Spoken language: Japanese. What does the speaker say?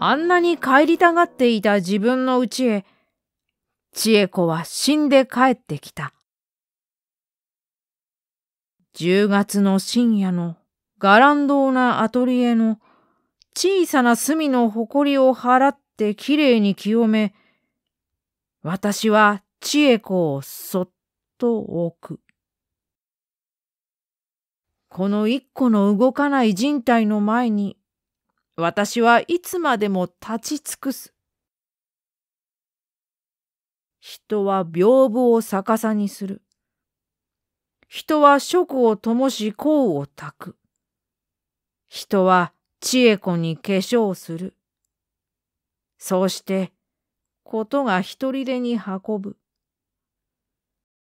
あんなに帰りたがっていた自分のうちへ、千恵子は死んで帰ってきた。10月の深夜のガランドーなアトリエの小さな隅の誇りを払ってきれいに清め、私は千恵子をそっと置く。この一個の動かない人体の前に私はいつまでも立ち尽くす。人は屏風を逆さにする。人は食を灯し功を焚く。人は知恵子に化粧する。そうして、ことが一人でに運ぶ。